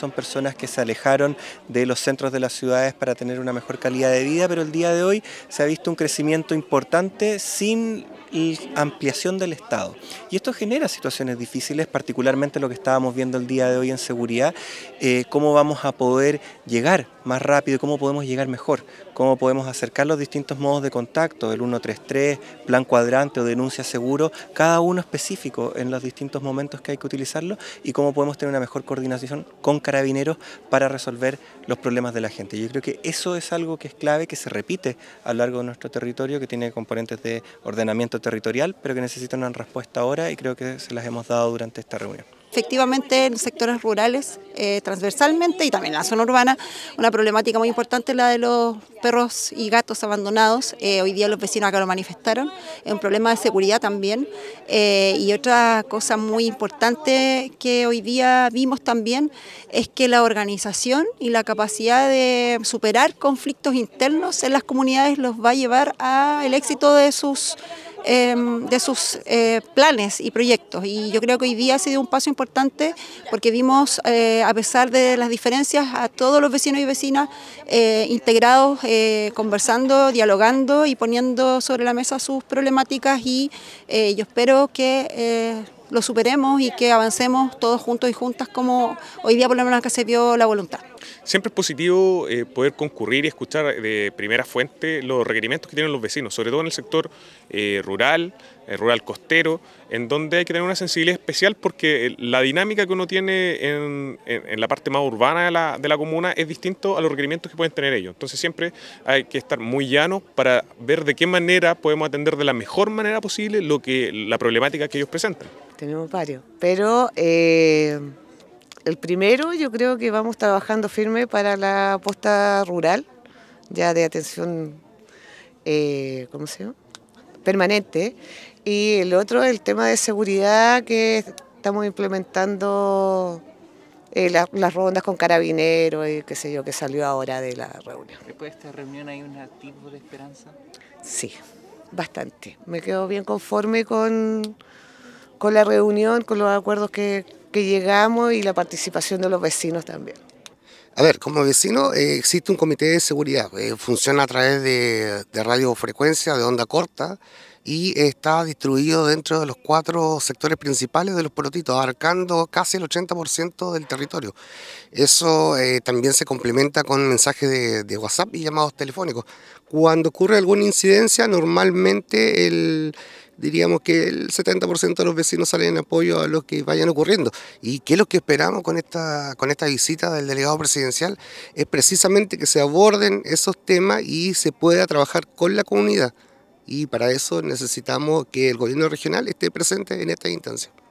son personas que se alejaron de los centros de las ciudades para tener una mejor calidad de vida, pero el día de hoy se ha visto un crecimiento importante sin y ampliación del Estado. Y esto genera situaciones difíciles, particularmente lo que estábamos viendo el día de hoy en seguridad, eh, cómo vamos a poder llegar más rápido, cómo podemos llegar mejor, cómo podemos acercar los distintos modos de contacto, el 133, plan cuadrante o denuncia seguro, cada uno específico en los distintos momentos que hay que utilizarlo y cómo podemos tener una mejor coordinación con carabineros para resolver los problemas de la gente. Yo creo que eso es algo que es clave, que se repite a lo largo de nuestro territorio, que tiene componentes de ordenamiento territorial, pero que necesitan una respuesta ahora y creo que se las hemos dado durante esta reunión efectivamente en sectores rurales, eh, transversalmente y también en la zona urbana, una problemática muy importante es la de los perros y gatos abandonados. Eh, hoy día los vecinos acá lo manifestaron, es un problema de seguridad también. Eh, y otra cosa muy importante que hoy día vimos también es que la organización y la capacidad de superar conflictos internos en las comunidades los va a llevar al éxito de sus Em, de sus eh, planes y proyectos. Y yo creo que hoy día ha sido un paso importante porque vimos, eh, a pesar de las diferencias, a todos los vecinos y vecinas eh, integrados, conversando, dialogando y poniendo sobre la mesa sus problemáticas y yo espero que lo superemos y que avancemos todos juntos y juntas como hoy día por lo menos que se vio la voluntad. Siempre es positivo eh, poder concurrir y escuchar eh, de primera fuente los requerimientos que tienen los vecinos, sobre todo en el sector eh, rural, rural costero, en donde hay que tener una sensibilidad especial porque la dinámica que uno tiene en, la parte más urbana de la, comuna es distinto a los requerimientos que pueden tener ellos. Entonces siempre hay que estar muy llanos para ver de qué manera podemos atender de la mejor manera posible lo que, la problemática que ellos presentan. Tenemos varios, pero el primero, yo creo que vamos trabajando firme para la posta rural, ya de atención, eh, ¿cómo se llama? Permanente. Y el otro, el tema de seguridad que estamos implementando eh, las rondas con carabineros y qué sé yo, que salió ahora de la reunión. ¿Después de esta reunión hay un activo de esperanza? Sí, bastante. Me quedo bien conforme con, con la reunión, con los acuerdos que, que llegamos y la participación de los vecinos también. A ver, como vecino eh, existe un comité de seguridad, eh, funciona a través de, radiofrecuencia, de onda corta, y está distribuido dentro de los cuatro sectores principales de los polotitos, abarcando casi el 80% del territorio. Eso eh, también se complementa con mensajes de, WhatsApp y llamados telefónicos. Cuando ocurre alguna incidencia, normalmente el, diríamos que el 70% de los vecinos salen en apoyo a lo que vayan ocurriendo. ¿Y qué es lo que esperamos con esta, con esta visita del delegado presidencial? Es precisamente que se aborden esos temas y se pueda trabajar con la comunidad. Y para eso necesitamos que el gobierno regional esté presente en esta instancia.